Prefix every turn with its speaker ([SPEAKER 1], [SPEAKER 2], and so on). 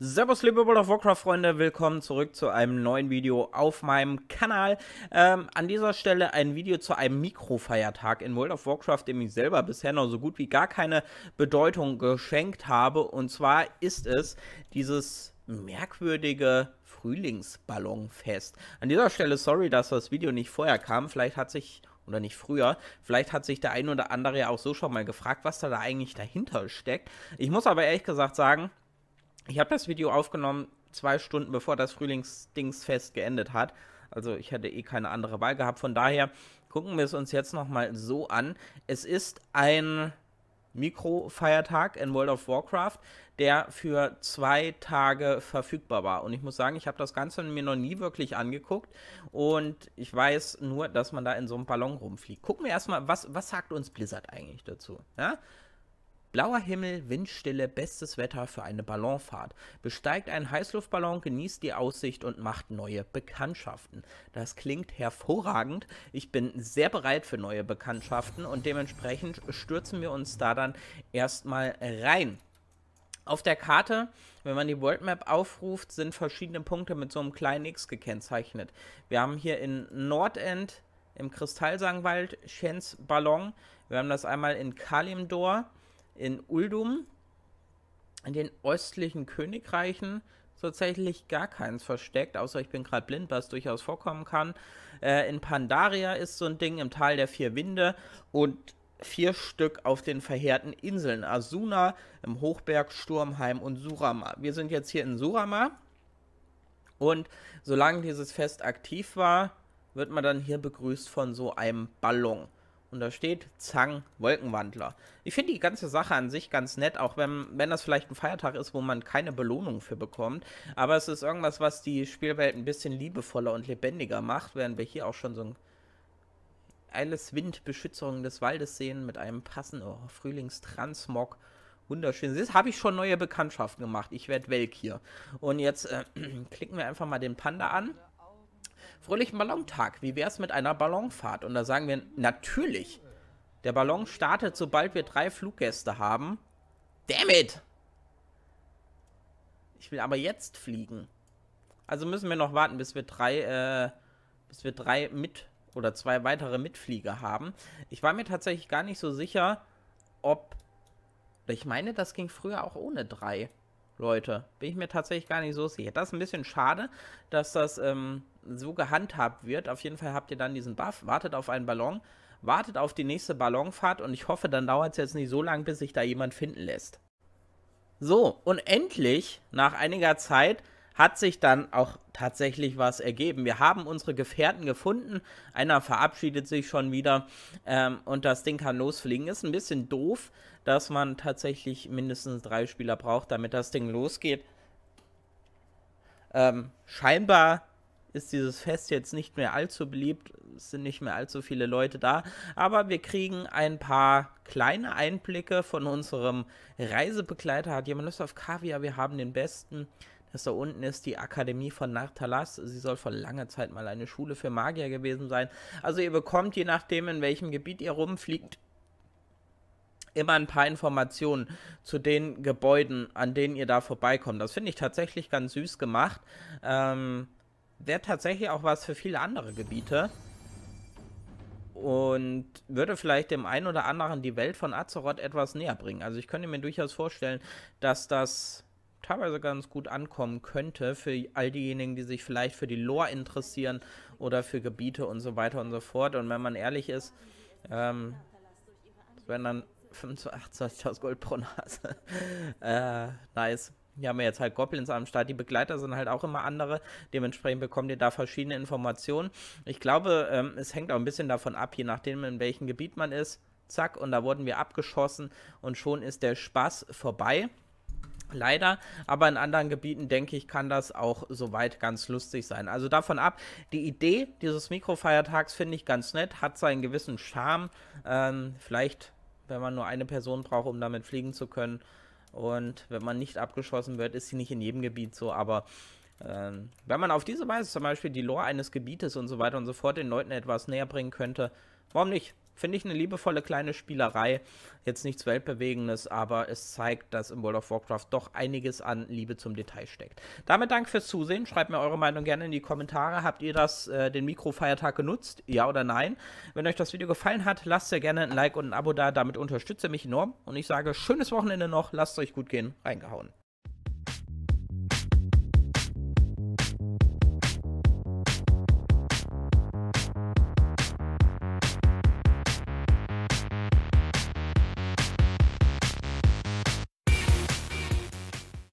[SPEAKER 1] Servus liebe World of Warcraft Freunde, willkommen zurück zu einem neuen Video auf meinem Kanal. Ähm, an dieser Stelle ein Video zu einem Mikrofeiertag in World of Warcraft, dem ich selber bisher noch so gut wie gar keine Bedeutung geschenkt habe. Und zwar ist es dieses merkwürdige Frühlingsballonfest. An dieser Stelle sorry, dass das Video nicht vorher kam, vielleicht hat sich oder nicht früher. Vielleicht hat sich der ein oder andere ja auch so schon mal gefragt, was da, da eigentlich dahinter steckt. Ich muss aber ehrlich gesagt sagen, ich habe das Video aufgenommen zwei Stunden bevor das Frühlingsdingsfest geendet hat. Also ich hätte eh keine andere Wahl gehabt. Von daher gucken wir es uns jetzt nochmal so an. Es ist ein Mikrofeiertag in World of Warcraft, der für zwei Tage verfügbar war. Und ich muss sagen, ich habe das Ganze mir noch nie wirklich angeguckt und ich weiß nur, dass man da in so einem Ballon rumfliegt. Gucken wir erstmal, was, was sagt uns Blizzard eigentlich dazu? Ja? Blauer Himmel, Windstille, bestes Wetter für eine Ballonfahrt. Besteigt einen Heißluftballon, genießt die Aussicht und macht neue Bekanntschaften. Das klingt hervorragend. Ich bin sehr bereit für neue Bekanntschaften und dementsprechend stürzen wir uns da dann erstmal rein. Auf der Karte, wenn man die World Map aufruft, sind verschiedene Punkte mit so einem kleinen X gekennzeichnet. Wir haben hier in Nordend im Kristallsangwald Schens Ballon. Wir haben das einmal in Kalimdor in Uldum, in den östlichen Königreichen, tatsächlich gar keins versteckt, außer ich bin gerade blind, was durchaus vorkommen kann. Äh, in Pandaria ist so ein Ding im Tal der vier Winde und vier Stück auf den verheerten Inseln. Asuna, im Hochberg, Sturmheim und Surama. Wir sind jetzt hier in Surama und solange dieses Fest aktiv war, wird man dann hier begrüßt von so einem Ballon. Und da steht Zang Wolkenwandler. Ich finde die ganze Sache an sich ganz nett, auch wenn, wenn das vielleicht ein Feiertag ist, wo man keine Belohnung für bekommt. Aber es ist irgendwas, was die Spielwelt ein bisschen liebevoller und lebendiger macht, während wir hier auch schon so ein eiles Windbeschützerung des Waldes sehen mit einem passenden oh, Frühlingstransmog. Wunderschön. Jetzt habe ich schon neue Bekanntschaften gemacht. Ich werde welk hier. Und jetzt äh, klicken wir einfach mal den Panda an fröhlichen Ballontag. Wie wär's mit einer Ballonfahrt? Und da sagen wir, natürlich. Der Ballon startet, sobald wir drei Fluggäste haben. Damn it! Ich will aber jetzt fliegen. Also müssen wir noch warten, bis wir drei, äh, bis wir drei mit oder zwei weitere Mitflieger haben. Ich war mir tatsächlich gar nicht so sicher, ob. Ich meine, das ging früher auch ohne drei. Leute. Bin ich mir tatsächlich gar nicht so sicher. Das ist ein bisschen schade, dass das ähm, so gehandhabt wird. Auf jeden Fall habt ihr dann diesen Buff, wartet auf einen Ballon, wartet auf die nächste Ballonfahrt und ich hoffe, dann dauert es jetzt nicht so lange, bis sich da jemand finden lässt. So, und endlich, nach einiger Zeit, hat sich dann auch tatsächlich was ergeben. Wir haben unsere Gefährten gefunden. Einer verabschiedet sich schon wieder ähm, und das Ding kann losfliegen. Ist ein bisschen doof, dass man tatsächlich mindestens drei Spieler braucht, damit das Ding losgeht. Ähm, scheinbar ist dieses Fest jetzt nicht mehr allzu beliebt, es sind nicht mehr allzu viele Leute da, aber wir kriegen ein paar kleine Einblicke von unserem Reisebegleiter. Hat jemand Lust auf Kaviar? Wir haben den besten das da unten ist die Akademie von Nartalas. Sie soll vor langer Zeit mal eine Schule für Magier gewesen sein. Also ihr bekommt, je nachdem, in welchem Gebiet ihr rumfliegt, immer ein paar Informationen zu den Gebäuden, an denen ihr da vorbeikommt. Das finde ich tatsächlich ganz süß gemacht. Ähm, Wäre tatsächlich auch was für viele andere Gebiete. Und würde vielleicht dem einen oder anderen die Welt von Azeroth etwas näher bringen. Also ich könnte mir durchaus vorstellen, dass das teilweise ganz gut ankommen könnte für all diejenigen, die sich vielleicht für die Lore interessieren oder für Gebiete und so weiter und so fort. Und wenn man ehrlich ist, ähm, wenn dann 25.000 Gold pro Nase. äh, nice. Hier haben wir jetzt halt Goblins am Start. Die Begleiter sind halt auch immer andere. Dementsprechend bekommt ihr da verschiedene Informationen. Ich glaube, ähm, es hängt auch ein bisschen davon ab, je nachdem, in welchem Gebiet man ist. Zack, und da wurden wir abgeschossen und schon ist der Spaß vorbei. Leider, aber in anderen Gebieten denke ich, kann das auch soweit ganz lustig sein. Also davon ab, die Idee dieses Mikrofeiertags finde ich ganz nett, hat seinen gewissen Charme. Ähm, vielleicht, wenn man nur eine Person braucht, um damit fliegen zu können. Und wenn man nicht abgeschossen wird, ist sie nicht in jedem Gebiet so, aber ähm, wenn man auf diese Weise zum Beispiel die Lore eines Gebietes und so weiter und so fort den Leuten etwas näher bringen könnte, warum nicht? Finde ich eine liebevolle kleine Spielerei. Jetzt nichts Weltbewegendes, aber es zeigt, dass im World of Warcraft doch einiges an Liebe zum Detail steckt. Damit danke fürs Zusehen. Schreibt mir eure Meinung gerne in die Kommentare. Habt ihr das, äh, den Mikrofeiertag genutzt? Ja oder nein? Wenn euch das Video gefallen hat, lasst ja gerne ein Like und ein Abo da. Damit unterstützt ihr mich enorm. Und ich sage, schönes Wochenende noch. Lasst es euch gut gehen. Reingehauen.